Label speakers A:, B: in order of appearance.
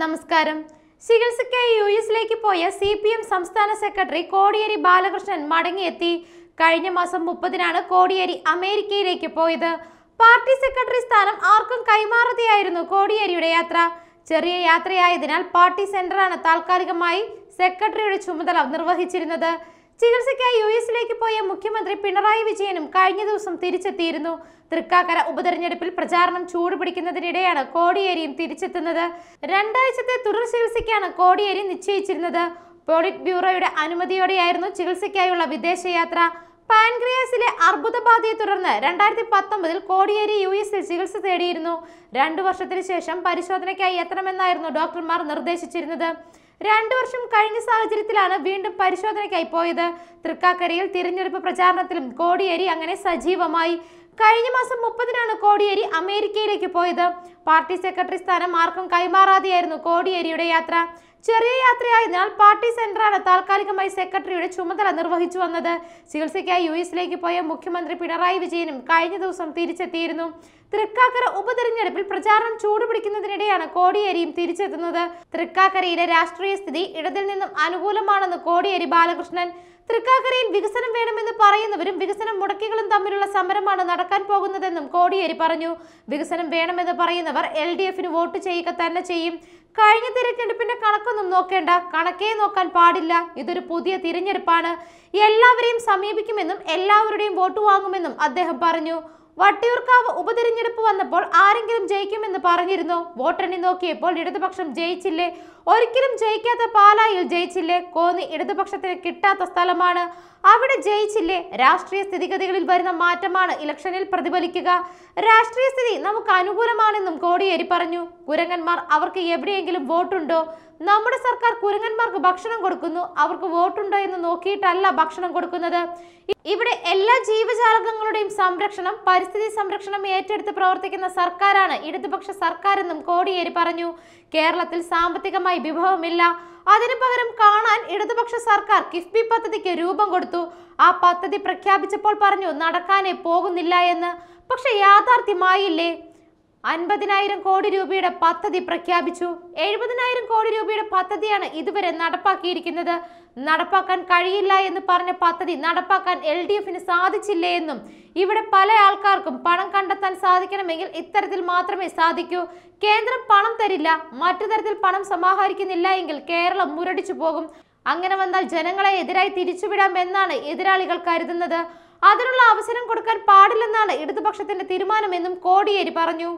A: നമസ്കാരം ചികിത്സയ്ക്കായി യു എസിലേക്ക് പോയ സി പി എം സംസ്ഥാന സെക്രട്ടറി കോടിയേരി ബാലകൃഷ്ണൻ മടങ്ങിയെത്തി കഴിഞ്ഞ മാസം മുപ്പതിനാണ് കോടിയേരി അമേരിക്കയിലേക്ക് പോയത് പാർട്ടി സെക്രട്ടറി സ്ഥാനം ആർക്കും കൈമാറുകയായിരുന്നു കോടിയേരിയുടെ യാത്ര ചെറിയ യാത്രയായതിനാൽ പാർട്ടി സെന്ററാണ് താൽക്കാലികമായി സെക്രട്ടറിയുടെ ചുമതല നിർവഹിച്ചിരുന്നത് ചികിത്സയ്ക്കായി യു എസിലേക്ക് പോയ മുഖ്യമന്ത്രി പിണറായി വിജയനും കഴിഞ്ഞ ദിവസം തിരിച്ചെത്തിയിരുന്നു തൃക്കാക്കര ഉപതെരഞ്ഞെടുപ്പിൽ പ്രചാരണം ചൂടുപിടിക്കുന്നതിനിടെയാണ് കോടിയേരിയും തിരിച്ചെത്തുന്നത് രണ്ടാഴ്ചത്തെ തുടർ ചികിത്സയ്ക്കാണ് കോടിയേരി നിശ്ചയിച്ചിരുന്നത് പോളിറ്റ് ബ്യൂറോയുടെ അനുമതിയോടെയായിരുന്നു ചികിത്സയ്ക്കായുള്ള വിദേശയാത്ര പാൻക്രിയാസിലെ അർബുദബാധയെ തുടർന്ന് രണ്ടായിരത്തി പത്തൊമ്പതിൽ കോടിയേരി യു എസിൽ ചികിത്സ തേടിയിരുന്നു രണ്ടു വർഷത്തിന് ശേഷം പരിശോധനയ്ക്കായി എത്തണമെന്നായിരുന്നു ഡോക്ടർമാർ നിർദ്ദേശിച്ചിരുന്നത് രണ്ടു വർഷം കഴിഞ്ഞ സാഹചര്യത്തിലാണ് വീണ്ടും പരിശോധനയ്ക്കായി പോയത് തൃക്കാക്കരയിൽ തിരഞ്ഞെടുപ്പ് പ്രചാരണത്തിലും കോടിയേരി അങ്ങനെ സജീവമായി കഴിഞ്ഞ മാസം മുപ്പതിനാണ് കോടിയേരി അമേരിക്കയിലേക്ക് പോയത് പാർട്ടി സെക്രട്ടറി സ്ഥാനം ആർക്കും കൈമാറാതെയായിരുന്നു കോടിയേരിയുടെ യാത്ര ചെറിയ യാത്രയായതിനാൽ പാർട്ടി സെന്ററാണ് താൽക്കാലികമായി സെക്രട്ടറിയുടെ ചുമതല നിർവഹിച്ചു വന്നത് ചികിത്സയ്ക്കായി യു എസിലേക്ക് പോയ മുഖ്യമന്ത്രി പിണറായി വിജയനും കഴിഞ്ഞ ദിവസം തിരിച്ചെത്തിയിരുന്നു തൃക്കാക്കര ഉപതെരഞ്ഞെടുപ്പിൽ പ്രചാരണം ചൂടുപിടിക്കുന്നതിനിടെയാണ് കോടിയേരിയും തിരിച്ചെത്തുന്നത് തൃക്കാക്കരയിലെ രാഷ്ട്രീയ സ്ഥിതി ഇടതിൽ നിന്നും അനുകൂലമാണെന്ന് കോടിയേരി ബാലകൃഷ്ണൻ തൃക്കാക്കരയിൽ വികസനം വേണമെന്ന് പറയുന്നവരും വികസനം മുടക്കികളും തമ്മിലുള്ള സമരമാണ് നടക്കാൻ പോകുന്നതെന്നും കോടിയേരി പറഞ്ഞു വികസനം വേണമെന്ന് പറയുന്നവർ എൽ ഡി എഫിന് വോട്ട് ചെയ്യുക തന്നെ ചെയ്യും കഴിഞ്ഞ തിരഞ്ഞെടുപ്പിന്റെ കണക്കൊന്നും നോക്കേണ്ട കണക്കേ നോക്കാൻ പാടില്ല ഇതൊരു പുതിയ തിരഞ്ഞെടുപ്പാണ് എല്ലാവരെയും സമീപിക്കുമെന്നും എല്ലാവരുടെയും വോട്ട് വാങ്ങുമെന്നും അദ്ദേഹം പറഞ്ഞു വട്ടിയൂർക്കാവ് ഉപതിരഞ്ഞെടുപ്പ് വന്നപ്പോൾ ആരെങ്കിലും ജയിക്കുമെന്ന് പറഞ്ഞിരുന്നു വോട്ടെണ്ണി നോക്കിയപ്പോൾ ഇടതുപക്ഷം ജയിച്ചില്ലേ ഒരിക്കലും ജയിക്കാത്ത പാലായിൽ ജയിച്ചില്ലേ കോന്നി ഇടതുപക്ഷത്തിന് കിട്ടാത്ത സ്ഥലമാണ് അവിടെ ജയിച്ചില്ലേ രാഷ്ട്രീയ സ്ഥിതിഗതികളിൽ വരുന്ന മാറ്റമാണ് ഇലക്ഷനിൽ പ്രതിഫലിക്കുക രാഷ്ട്രീയ സ്ഥിതി നമുക്ക് അനുകൂലമാണെന്നും കോടിയേരി പറഞ്ഞു കുരങ്ങന്മാർ അവർക്ക് എവിടെയെങ്കിലും വോട്ടുണ്ടോ നമ്മുടെ സർക്കാർ കുരങ്ങന്മാർക്ക് ഭക്ഷണം കൊടുക്കുന്നു അവർക്ക് വോട്ടുണ്ടോ എന്ന് നോക്കിയിട്ടല്ല ഭക്ഷണം കൊടുക്കുന്നത് ഇവിടെ എല്ലാ ജീവജാലകങ്ങളുടെയും സംരക്ഷണം പരിസ്ഥിതി സംരക്ഷണം ഏറ്റെടുത്ത് പ്രവർത്തിക്കുന്ന സർക്കാരാണ് ഇടതുപക്ഷ സർക്കാരെന്നും കോടിയേരി പറഞ്ഞു കേരളത്തിൽ സാമ്പത്തികമായി വിഭവമില്ല അതിനു പകരം കാണാൻ ഇടതുപക്ഷ സർക്കാർ കിഫ്ബി പദ്ധതിക്ക് രൂപം കൊടുത്തു ആ പദ്ധതി പ്രഖ്യാപിച്ചപ്പോൾ പറഞ്ഞു നടക്കാനേ പോകുന്നില്ല എന്ന് പക്ഷെ യാഥാർത്ഥ്യമായില്ലേ അൻപതിനായിരം കോടി രൂപയുടെ പദ്ധതി പ്രഖ്യാപിച്ചു എഴുപതിനായിരം കോടി രൂപയുടെ പദ്ധതിയാണ് ഇതുവരെ നടപ്പാക്കിയിരിക്കുന്നത് നടപ്പാക്കാൻ കഴിയില്ല എന്ന് പറഞ്ഞ പദ്ധതി നടപ്പാക്കാൻ എൽ ഡി എഫിന് സാധിച്ചില്ലേ എന്നും ഇവിടെ പല ആൾക്കാർക്കും പണം കണ്ടെത്താൻ സാധിക്കണമെങ്കിൽ ഇത്തരത്തിൽ മാത്രമേ സാധിക്കൂ കേന്ദ്രം പണം തരില്ല മറ്റു തരത്തിൽ പണം സമാഹരിക്കുന്നില്ല എങ്കിൽ കേരളം മുരടിച്ചു പോകും അങ്ങനെ വന്നാൽ ജനങ്ങളെ എതിരായി തിരിച്ചുവിടാം എന്നാണ് എതിരാളികൾ കരുതുന്നത് അതിനുള്ള അവസരം കൊടുക്കാൻ പാടില്ലെന്നാണ് ഇടതുപക്ഷത്തിന്റെ തീരുമാനമെന്നും കോടിയേരി പറഞ്ഞു